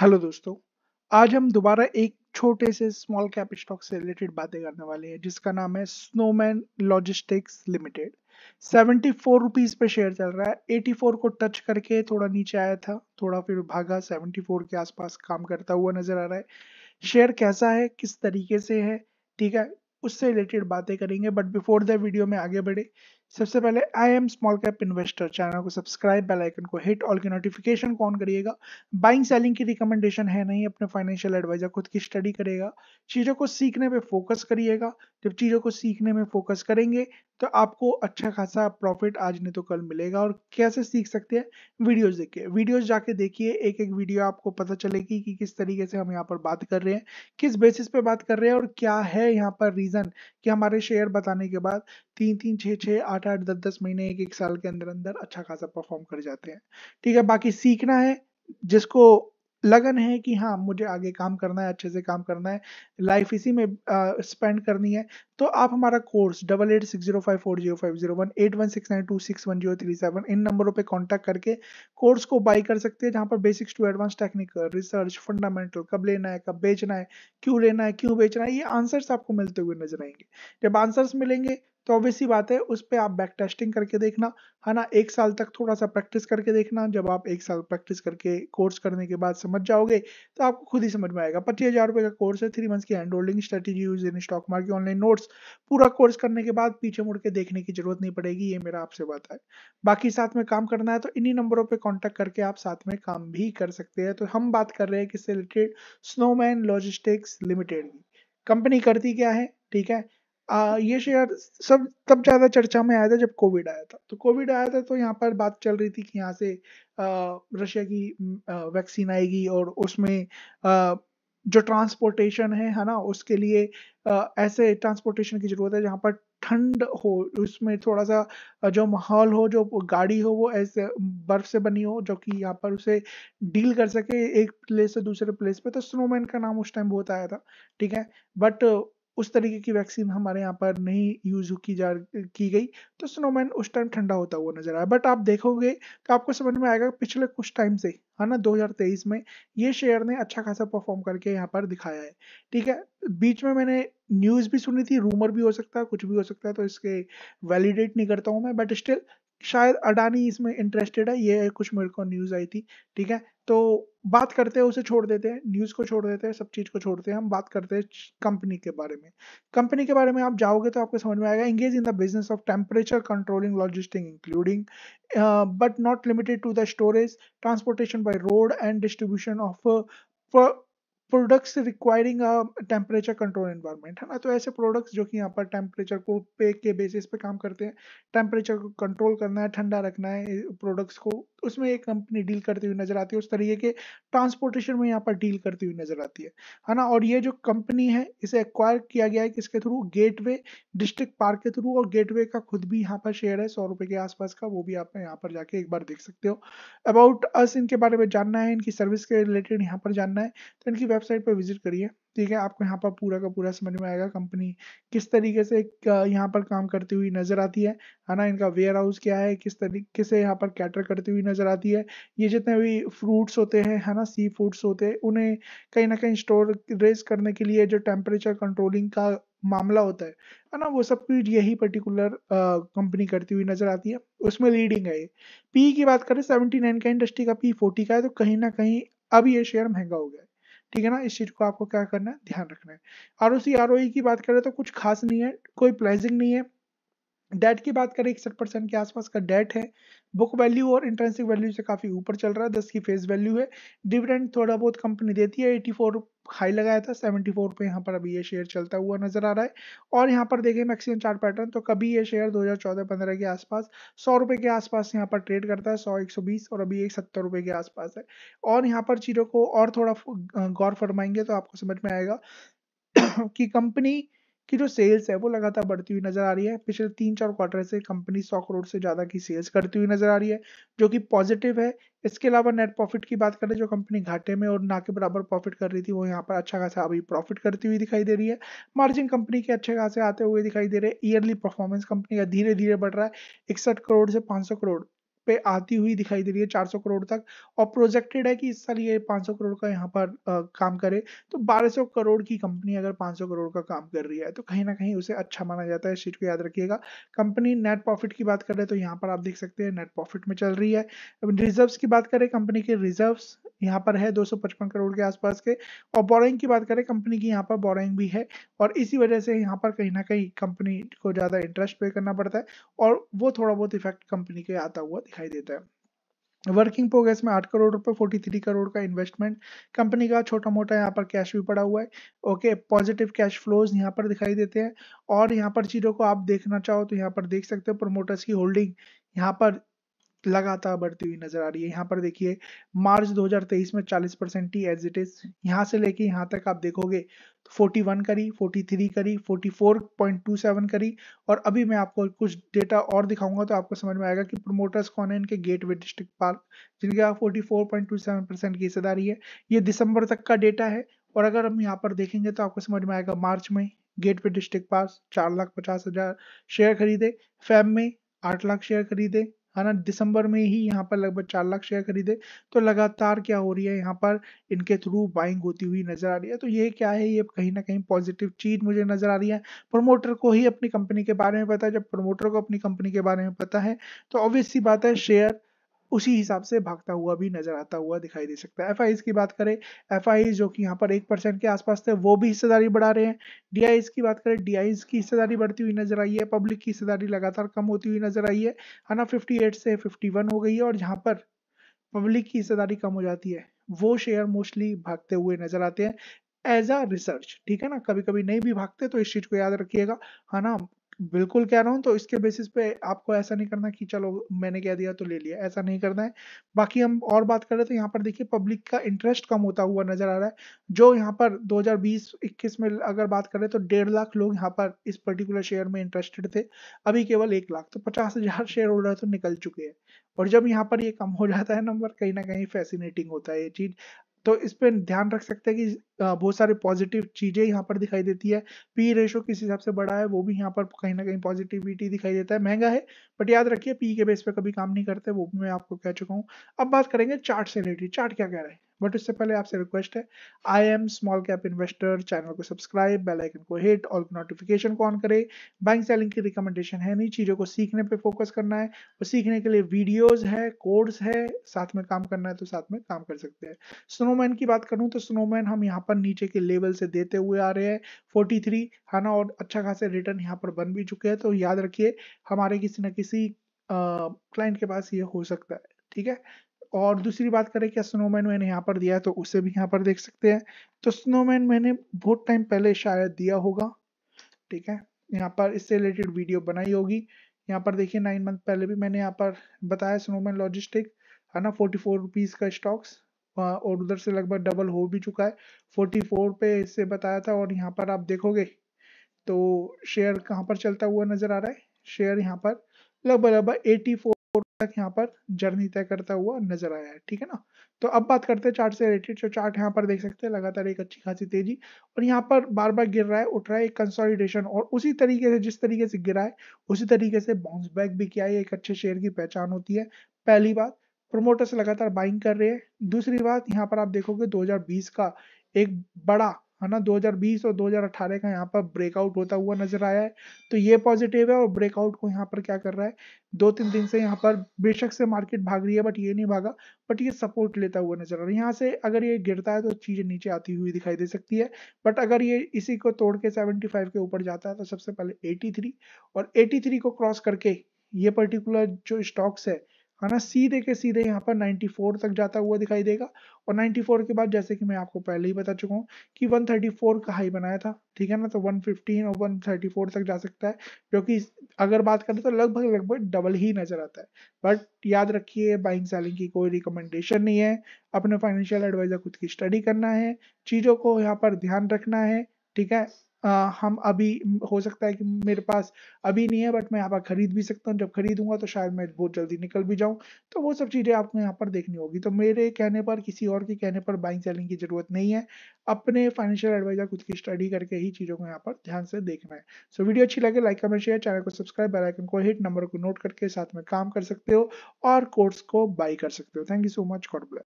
hello दोस्तों आज हम दोबारा एक छोटे से स्मॉल कैप स्टॉक से रिलेटेड बातें करने वाले हैं जिसका नाम है Snowman Logistics Limited seventy four rupees per share चल रहा है एटी फोर को टच करके थोड़ा नीचे आया था थोड़ा फिर भागा सेवेंटी फोर के आसपास काम करता हुआ नजर आ रहा है शेयर कैसा है किस तरीके से है ठीक है उससे रिलेटेड बातें करेंगे बट बिफोर द वीडियो में आगे बढ़े सबसे पहले I am small cap investor channel को सब्सक्राइब बेल आइकन को हिट ऑल की नोटिफिकेशन को ऑन करिएगा बाइंग सेलिंग की रिकमेंडेशन है नहीं अपने फाइनेंशियल एडवाइजर खुद की स्टडी करेगा चीज़ों को सीखने पे फोकस करिएगा जब चीज़ों को सीखने में फोकस करेंगे तो आपको अच्छा खासा प्रॉफिट आज नहीं तो कल मिलेगा और कैसे सीख सकते हैं वीडियोस देखिए वीडियोज जाके देखिए एक एक वीडियो आपको पता चलेगी कि किस तरीके से हम यहाँ पर बात कर रहे हैं किस बेसिस पे बात कर रहे हैं और क्या है यहाँ पर रीज़न कि हमारे शेयर बताने के बाद तीन तीन छः छः आठ आठ आठ दस दस महीने एक एक साल के अंदर अंदर अच्छा खासा परफॉर्म कर जाते हैं ठीक है बाकी सीखना है जिसको लगन है कि हाँ मुझे आगे काम करना है अच्छे से काम करना है लाइफ इसी में स्पेंड करनी है तो आप हमारा course double eight six zero five four zero five zero one eight one six nine two six one zero three seven इन नंबरों पे कांटेक्ट करके कोर्स को बाय कर सकते हैं जहाँ पर basics to advance technical research fundamental कब लेना है कब बेचना है क्यों लेना है क्यों बेचना है ये आंसर्स आपको मिलते हुए नजर आएंगे जब आंसर्स मिलेंगे तो ऑब्वियसली बात है उस पर आप बैक टेस्टिंग करके देखना है ना एक साल तक थोड़ा सा प्रैक्टिस करके देखना जब आप एक साल प्रैक्टिस करके कोर्स करने के बाद समझ जाओगे तो आपको खुद ही समझ में आएगा पच्चीस हज़ार रुपये का कोर्स है थ्री मंथ्स की hand holding strategy use in stock market online notes पूरा कोर्स करने के बाद पीछे मुड़ के देखने की जरूरत नहीं पड़ेगी ये मेरा आपसे बात है बाकी साथ में काम करना है तो इन्हीं नंबरों पर कॉन्टैक्ट करके आप साथ में काम भी कर सकते हैं तो हम बात कर रहे हैं किससे रिलेटेड स्नोमैन लॉजिस्टिक्स लिमिटेड की कंपनी करती क्या है ठीक है आ, ये शेयर सब तब ज़्यादा चर्चा में आया था जब कोविड आया था तो कोविड आया था तो यहाँ पर बात चल रही थी कि यहाँ से रशिया की वैक्सीन आएगी और उसमें आ, जो ट्रांसपोर्टेशन है है ना उसके लिए आ, ऐसे ट्रांसपोर्टेशन की ज़रूरत है जहाँ पर ठंड हो उसमें थोड़ा सा जो माहौल हो जो गाड़ी हो वो ऐसे बर्फ से बनी हो जो कि यहाँ पर उसे डील कर सके एक प्लेस से दूसरे प्लेस पे तो स्नोमैन का नाम उस टाइम बहुत आया था ठीक है बट उस तरीके की वैक्सीन हमारे यहाँ पर नहीं यूज की जा की गई तो स्नोमैन उस टाइम ठंडा होता हुआ नजर आया बट आप देखोगे तो आपको समझ में आएगा पिछले कुछ टाइम से है ना 2023 में ये शेयर ने अच्छा खासा परफॉर्म करके यहाँ पर दिखाया है ठीक है बीच में मैंने न्यूज़ भी सुनी थी रूमर भी हो सकता है कुछ भी हो सकता है तो इसके वैलिडेट नहीं करता हूँ मैं बट स्टिल शायद अडानी इसमें इंटरेस्टेड है ये कुछ मेरे को न्यूज़ आई थी ठीक है तो बात करते हैं उसे छोड़ देते हैं न्यूज़ को छोड़ देते हैं सब चीज़ को छोड़ते हैं हम बात करते हैं कंपनी के बारे में कंपनी के बारे में आप जाओगे तो आपको समझ में आएगा engage in the business of temperature controlling logistic including but not limited to the storage transportation by road and distribution of products requiring a temperature control environment है ना तो ऐसे प्रोडक्ट्स जो कि यहाँ पर टेम्परेचर को पे के बेसिस पे काम करते हैं टेम्परेचर को कंट्रोल करना है ठंडा रखना है प्रोडक्ट्स को उसमें एक कंपनी डील करती हुई नजर आती है उस तरीके के ट्रांसपोर्टेशन में यहाँ पर डील करती हुई नजर आती है है ना और ये जो कंपनी है इसे एक्वायर किया गया है किसके थ्रू गेटवे डिस्ट्रिक्ट पार्क के थ्रू और गेटवे का खुद भी यहाँ पर शेयर है सौ रुपए के आसपास का वो भी आप यहाँ पर जाके एक बार देख सकते हो अबाउट अस इनके बारे में जानना है इनकी सर्विस के रिलेटेड यहाँ पर जानना है तो इनकी वेबसाइट पर विजिट करिए ठीक है आपको यहाँ पर पूरा का पूरा समझ में आएगा कंपनी किस तरीके से यहाँ पर काम करती हुई नज़र आती है है ना इनका वेयर हाउस क्या है किस तरीके से यहाँ पर कैटर करती हुई नज़र आती है ये जितने भी फ्रूट्स होते हैं है ना सी फूड्स होते हैं उन्हें कहीं ना कहीं स्टोर रेज करने के लिए जो टेम्परेचर कंट्रोलिंग का मामला होता है है ना वो सब कुछ यही पर्टिकुलर कंपनी करती हुई नजर आती है उसमें लीडिंग है ये पी की बात करें सेवेंटी नाइन का इंडस्ट्री का पी फोर्टी का है तो कहीं ना कहीं अब ये शेयर महंगा हो गया ठीक है ना इस चीज को आपको क्या करना है ध्यान रखना है आर ओसी आर की बात करें तो कुछ खास नहीं है कोई प्लेजिंग नहीं है डेट की बात करें इकसठ परसेंट के आसपास का डेट है बुक वैल्यू और इंटरेंसिक वैल्यू से काफ़ी ऊपर चल रहा है दस की फेस वैल्यू है डिविडेंड थोड़ा बहुत कंपनी देती है एटी फोर हाई लगाया था सेवेंटी फोर पे यहाँ पर अभी ये शेयर चलता हुआ नजर आ रहा है और यहाँ पर देखें मैक्सिमम चार्ट पैटर्न तो कभी ये शेयर 2014-15 के आसपास सौ रुपए के आसपास यहाँ पर ट्रेड करता है सौ एक सौ बीस और अभी एक सत्तर रुपए के आसपास है और यहाँ पर चीज़ों को और थोड़ा गौर फरमाएंगे तो आपको समझ में आएगा कि कंपनी कि जो सेल्स है वो लगातार बढ़ती हुई नजर आ रही है पिछले तीन चार क्वार्टर से कंपनी सौ करोड़ से ज़्यादा की सेल्स करती हुई नजर आ रही है जो कि पॉजिटिव है इसके अलावा नेट प्रॉफिट की बात करें जो कंपनी घाटे में और ना के बराबर प्रॉफिट कर रही थी वो यहाँ पर अच्छा खासा अभी प्रॉफिट करती हुई दिखाई दे रही है मार्जिन कंपनी के अच्छे खासे आते हुए दिखाई दे रहे हैं ईयरली परफॉर्मेंस कंपनी का धीरे धीरे बढ़ रहा है इकसठ करोड़ से 500 करोड़ पे आती हुई दिखाई दे रही है 400 करोड़ तक और प्रोजेक्टेड है कि इस साल ये 500 करोड़ का यहाँ पर आ, काम करे तो 1200 करोड़ की कंपनी अगर 500 करोड़ का काम कर रही है तो कहीं ना कहीं उसे अच्छा माना जाता है इस चीज़ को याद रखिएगा कंपनी नेट प्रॉफिट की बात करें तो यहाँ पर आप देख सकते हैं नेट प्रॉफिट में चल रही है रिजर्व की बात करें कंपनी के रिजर्व यहाँ पर है 255 करोड़ के आसपास के और बोरिंग की बात करें कंपनी की यहाँ पर बोरिंग भी है और इसी वजह से यहाँ पर कहीं ना कहीं कंपनी को ज़्यादा इंटरेस्ट पे करना पड़ता है और वो थोड़ा बहुत इफेक्ट कंपनी के आता हुआ दिखाई देता है वर्किंग प्रोग्रेस में आठ करोड़ रुपए फोर्टी थ्री करोड़ का इन्वेस्टमेंट कंपनी का छोटा मोटा यहाँ पर कैश भी पड़ा हुआ है ओके पॉजिटिव कैश फ्लोज यहाँ पर दिखाई देते हैं और यहाँ पर चीज़ों को आप देखना चाहो तो यहाँ पर देख सकते हो प्रोमोटर्स की होल्डिंग यहाँ पर लगातार बढ़ती हुई नजर आ रही है यहाँ पर देखिए मार्च 2023 में 40 परसेंट ही एज इट इज यहाँ से लेके यहाँ तक आप देखोगे तो 41 करी 43 करी 44.27 करी और अभी मैं आपको कुछ डेटा और दिखाऊंगा तो आपको समझ में आएगा कि प्रमोटर्स कौन है इनके गेट वे डिस्ट्रिक्ट पार्क जिनका 44.27 परसेंट की हिस्सेदारी है ये दिसंबर तक का डेटा है और अगर हम यहाँ पर देखेंगे तो आपको समझ में आएगा मार्च में गेट डिस्ट्रिक्ट पास चार लाख पचास हजार शेयर खरीदे फैम में आठ लाख शेयर खरीदे है ना दिसंबर में ही यहाँ पर लगभग चार लाख शेयर खरीदे तो लगातार क्या हो रही है यहाँ पर इनके थ्रू बाइंग होती हुई नजर आ रही है तो ये क्या है ये कहीं ना कहीं पॉजिटिव चीज मुझे नजर आ रही है प्रमोटर को ही अपनी कंपनी के बारे में पता है जब प्रमोटर को अपनी कंपनी के बारे में पता है तो ऑब्वियस सी बात है शेयर उसी हिसाब से भागता हुआ भी नजर आता हुआ दिखाई दे सकता है एफ की बात करें एफ जो कि यहाँ पर एक परसेंट के आसपास थे वो भी हिस्सेदारी बढ़ा रहे हैं डी की बात करें डी की हिस्सेदारी बढ़ती हुई नजर आई है पब्लिक की हिस्सेदारी लगातार कम होती हुई नजर आई है है ना फिफ्टी से फिफ्टी हो गई है और यहाँ पर पब्लिक की हिस्सेदारी कम हो जाती है वो शेयर मोस्टली भागते हुए नजर आते हैं एज अ रिसर्च ठीक है ना कभी कभी नहीं भी भागते तो इस चीज को याद रखिएगा है ना बिल्कुल कह रहा हूँ तो इसके बेसिस पे आपको ऐसा नहीं करना कि चलो मैंने कह दिया तो ले लिया ऐसा नहीं करना है बाकी हम और बात करें तो यहाँ पर देखिए पब्लिक का इंटरेस्ट कम होता हुआ नजर आ रहा है जो यहाँ पर 2020-21 में अगर बात करें तो डेढ़ लाख लोग यहाँ पर इस पर्टिकुलर शेयर में इंटरेस्टेड थे अभी केवल एक लाख तो पचास शेयर होल्डर तो निकल चुके हैं और जब यहाँ पर ये कम हो जाता है नंबर कहीं ना कहीं फैसिनेटिंग होता है ये चीज तो इस पर ध्यान रख सकते हैं कि बहुत सारे पॉजिटिव चीज़ें यहाँ पर दिखाई देती है पी रेशो किस हिसाब से बड़ा है वो भी यहाँ पर कहीं ना कहीं पॉजिटिविटी दिखाई देता है महंगा है बट याद रखिए पी के बेस पे कभी काम नहीं करते वो भी मैं आपको कह चुका हूँ अब बात करेंगे चार्ट से रिलेटेड चार्ट क्या कह रहा है बट उससे पहले आपसे रिक्वेस्ट है I am small cap investor channel को सब्सक्राइब बेल आइकन को हिट ऑल नोटिफिकेशन को ऑन करें बैंक सेलिंग की रिकमेंडेशन है नहीं चीज़ों को सीखने पे फोकस करना है और सीखने के लिए वीडियोस है कोर्स है साथ में काम करना है तो साथ में काम कर सकते हैं स्नोमैन की बात करूँ तो स्नोमैन हम यहाँ पर नीचे के लेवल से देते हुए आ रहे हैं फोर्टी थ्री है ना और अच्छा खासे रिटर्न यहाँ पर बन भी चुके हैं तो याद रखिए हमारे किसी न किसी क्लाइंट के पास ये हो सकता है ठीक है और दूसरी बात करें क्या स्नोमैन मैंने यहाँ पर दिया है तो उसे भी यहाँ पर देख सकते हैं तो स्नोमैन मैंने बहुत टाइम पहले शायद दिया होगा ठीक है यहाँ पर इससे रिलेटेड वीडियो बनाई होगी यहाँ पर देखिए नाइन मंथ पहले भी मैंने यहाँ पर बताया स्नोमैन लॉजिस्टिक है ना फोर्टी फोर रुपीज़ का स्टॉक्स और उधर से लगभग डबल हो भी चुका है फोर्टी फोर पे इससे बताया था और यहाँ पर आप देखोगे तो शेयर कहाँ पर चलता हुआ नज़र आ रहा है शेयर यहाँ पर लगभग लगभग एटी फोर तक यहाँ पर जर्नी तय करता हुआ नजर आया है ठीक है ना तो अब बात करते हैं चार्ट से रिलेटेड जो तो चार्ट यहाँ पर देख सकते हैं लगातार एक अच्छी खासी तेजी और यहाँ पर बार बार गिर रहा है उठ रहा है एक कंसोलिडेशन और उसी तरीके से जिस तरीके से गिरा है उसी तरीके से बाउंस बैक भी किया है एक अच्छे शेयर की पहचान होती है पहली बात प्रोमोटर्स लगातार बाइंग कर रहे हैं दूसरी बात यहाँ पर आप देखोगे दो का एक बड़ा है ना 2020 और 2018 का यहाँ पर ब्रेकआउट होता हुआ नजर आया है तो ये पॉजिटिव है और ब्रेकआउट को यहाँ पर क्या कर रहा है दो तीन दिन से यहाँ पर बेशक से मार्केट भाग रही है बट ये नहीं भागा बट ये सपोर्ट लेता हुआ नजर आ रहा है यहाँ से अगर ये गिरता है तो चीज़ें नीचे आती हुई दिखाई दे सकती है बट अगर ये इसी को तोड़ के सेवेंटी के ऊपर जाता है तो सबसे पहले एटी और एटी को क्रॉस करके ये पर्टिकुलर जो स्टॉक्स है है ना सीधे के सीधे यहाँ पर 94 तक जाता हुआ दिखाई देगा और 94 के बाद जैसे कि मैं आपको पहले ही बता चुका हूँ कि 134 का हाई बनाया था ठीक है ना तो 115 और 134 तक जा सकता है जो कि अगर बात करें तो लगभग लगभग डबल ही नजर आता है बट याद रखिए बाइंग सेलिंग की कोई रिकमेंडेशन नहीं है अपने फाइनेंशियल एडवाइजर खुद की स्टडी करना है चीज़ों को यहाँ पर ध्यान रखना है ठीक है हम अभी हो सकता है कि मेरे पास अभी नहीं है बट मैं यहाँ पर खरीद भी सकता हूँ जब खरीदूंगा तो शायद मैं बहुत जल्दी निकल भी जाऊँ तो वो सब चीज़ें आपको यहाँ पर देखनी होगी तो मेरे कहने पर किसी और के कहने पर बाइंग सेलिंग की ज़रूरत नहीं है अपने फाइनेंशियल एडवाइजर खुद की स्टडी करके ही चीज़ों को यहाँ पर ध्यान से देखना है सो so, वीडियो अच्छी लगे लाइक कमेंट शेयर चैनल को सब्सक्राइब बेलाइकन को हिट नंबर को नोट करके साथ में काम कर सकते हो और कोर्स को बाई कर सकते हो thank you so much God bless